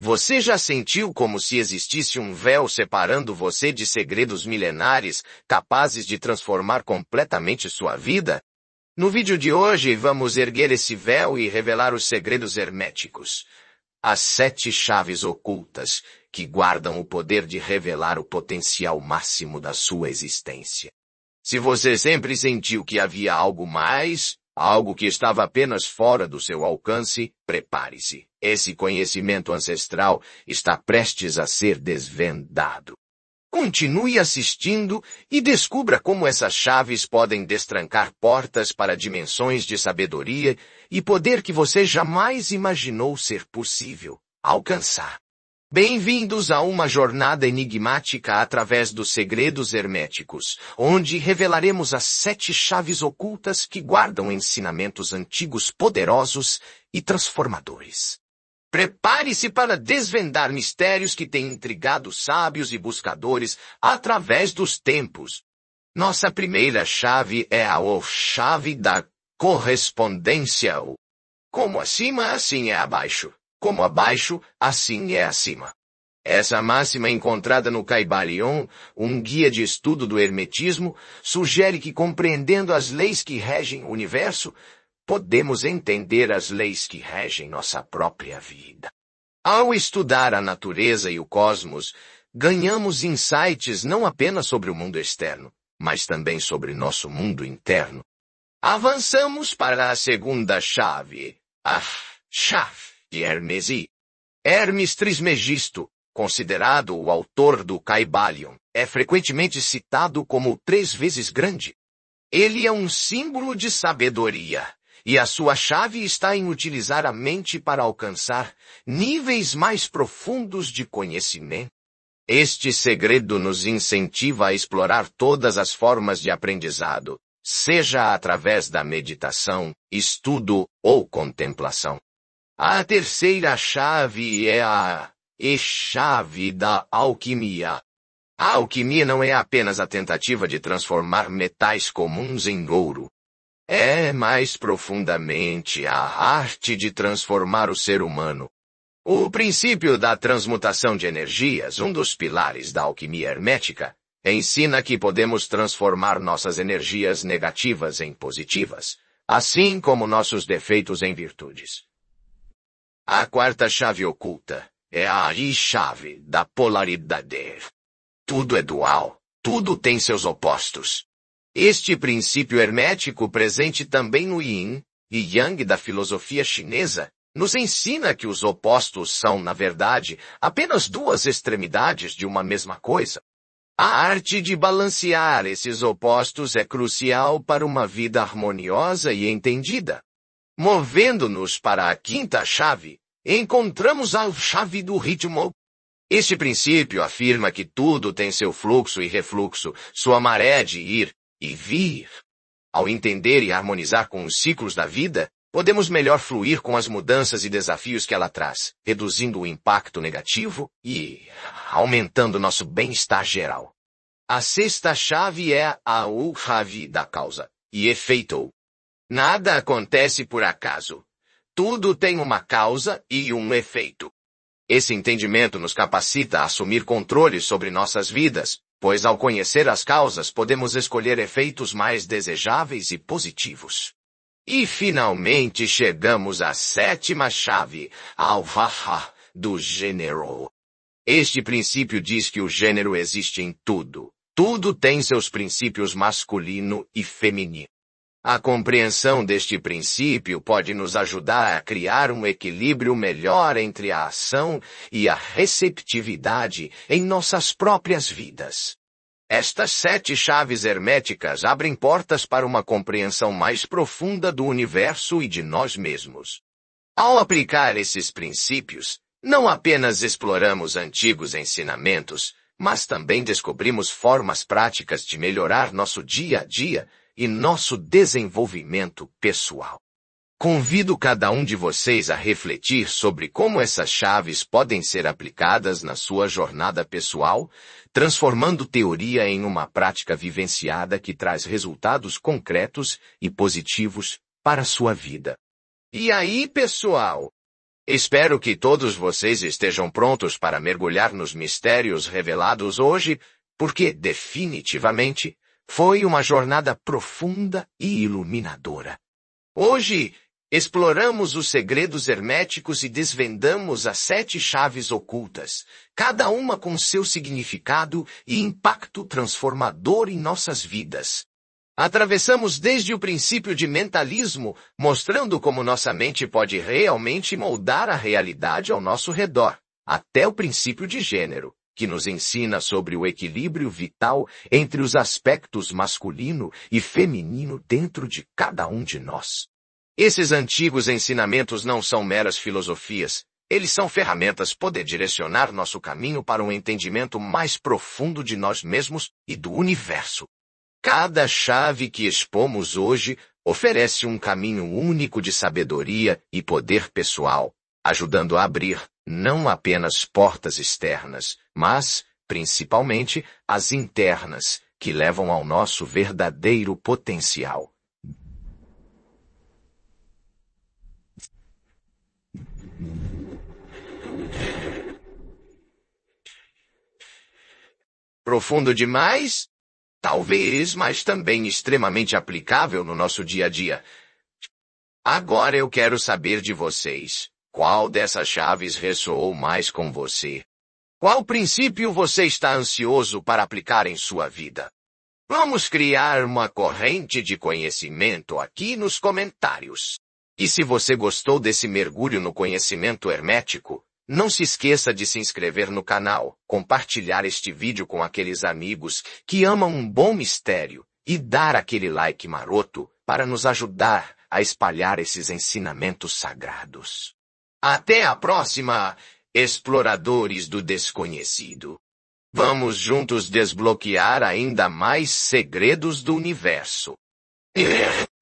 Você já sentiu como se existisse um véu separando você de segredos milenares capazes de transformar completamente sua vida? No vídeo de hoje vamos erguer esse véu e revelar os segredos herméticos. As sete chaves ocultas que guardam o poder de revelar o potencial máximo da sua existência. Se você sempre sentiu que havia algo mais, Algo que estava apenas fora do seu alcance, prepare-se. Esse conhecimento ancestral está prestes a ser desvendado. Continue assistindo e descubra como essas chaves podem destrancar portas para dimensões de sabedoria e poder que você jamais imaginou ser possível alcançar. Bem-vindos a uma jornada enigmática através dos segredos herméticos, onde revelaremos as sete chaves ocultas que guardam ensinamentos antigos poderosos e transformadores. Prepare-se para desvendar mistérios que têm intrigado sábios e buscadores através dos tempos. Nossa primeira chave é a o chave da correspondência. Como acima, assim é abaixo. Como abaixo, assim é acima. Essa máxima encontrada no Caibalion, um guia de estudo do hermetismo, sugere que compreendendo as leis que regem o universo, podemos entender as leis que regem nossa própria vida. Ao estudar a natureza e o cosmos, ganhamos insights não apenas sobre o mundo externo, mas também sobre nosso mundo interno. Avançamos para a segunda chave, a ah, chave de Hermes Hermes Trismegisto, considerado o autor do Caibalion, é frequentemente citado como três vezes grande. Ele é um símbolo de sabedoria, e a sua chave está em utilizar a mente para alcançar níveis mais profundos de conhecimento. Este segredo nos incentiva a explorar todas as formas de aprendizado, seja através da meditação, estudo ou contemplação. A terceira chave é a e-chave da alquimia. A alquimia não é apenas a tentativa de transformar metais comuns em ouro. É mais profundamente a arte de transformar o ser humano. O princípio da transmutação de energias, um dos pilares da alquimia hermética, ensina que podemos transformar nossas energias negativas em positivas, assim como nossos defeitos em virtudes. A quarta chave oculta é a chave da polaridade. Tudo é dual, tudo tem seus opostos. Este princípio hermético presente também no Yin e Yang da filosofia chinesa nos ensina que os opostos são, na verdade, apenas duas extremidades de uma mesma coisa. A arte de balancear esses opostos é crucial para uma vida harmoniosa e entendida. Movendo-nos para a quinta chave, encontramos a chave do ritmo. Este princípio afirma que tudo tem seu fluxo e refluxo, sua maré de ir e vir. Ao entender e harmonizar com os ciclos da vida, podemos melhor fluir com as mudanças e desafios que ela traz, reduzindo o impacto negativo e aumentando nosso bem-estar geral. A sexta chave é a chave da causa e efeito. Nada acontece por acaso. Tudo tem uma causa e um efeito. Esse entendimento nos capacita a assumir controle sobre nossas vidas, pois ao conhecer as causas podemos escolher efeitos mais desejáveis e positivos. E finalmente chegamos à sétima chave, ao Vaha, do gênero. Este princípio diz que o gênero existe em tudo. Tudo tem seus princípios masculino e feminino. A compreensão deste princípio pode nos ajudar a criar um equilíbrio melhor entre a ação e a receptividade em nossas próprias vidas. Estas sete chaves herméticas abrem portas para uma compreensão mais profunda do universo e de nós mesmos. Ao aplicar esses princípios, não apenas exploramos antigos ensinamentos, mas também descobrimos formas práticas de melhorar nosso dia a dia, e nosso desenvolvimento pessoal. Convido cada um de vocês a refletir sobre como essas chaves podem ser aplicadas na sua jornada pessoal, transformando teoria em uma prática vivenciada que traz resultados concretos e positivos para a sua vida. E aí, pessoal? Espero que todos vocês estejam prontos para mergulhar nos mistérios revelados hoje, porque definitivamente foi uma jornada profunda e iluminadora. Hoje, exploramos os segredos herméticos e desvendamos as sete chaves ocultas, cada uma com seu significado e impacto transformador em nossas vidas. Atravessamos desde o princípio de mentalismo, mostrando como nossa mente pode realmente moldar a realidade ao nosso redor, até o princípio de gênero, que nos ensina sobre o equilíbrio vital entre os aspectos masculino e feminino dentro de cada um de nós. Esses antigos ensinamentos não são meras filosofias, eles são ferramentas poder direcionar nosso caminho para um entendimento mais profundo de nós mesmos e do universo. Cada chave que expomos hoje oferece um caminho único de sabedoria e poder pessoal, ajudando a abrir não apenas portas externas, mas, principalmente, as internas, que levam ao nosso verdadeiro potencial. Profundo demais? Talvez, mas também extremamente aplicável no nosso dia a dia. Agora eu quero saber de vocês. Qual dessas chaves ressoou mais com você? Qual princípio você está ansioso para aplicar em sua vida? Vamos criar uma corrente de conhecimento aqui nos comentários. E se você gostou desse mergulho no conhecimento hermético, não se esqueça de se inscrever no canal, compartilhar este vídeo com aqueles amigos que amam um bom mistério e dar aquele like maroto para nos ajudar a espalhar esses ensinamentos sagrados. Até a próxima, exploradores do desconhecido. Vamos juntos desbloquear ainda mais segredos do universo.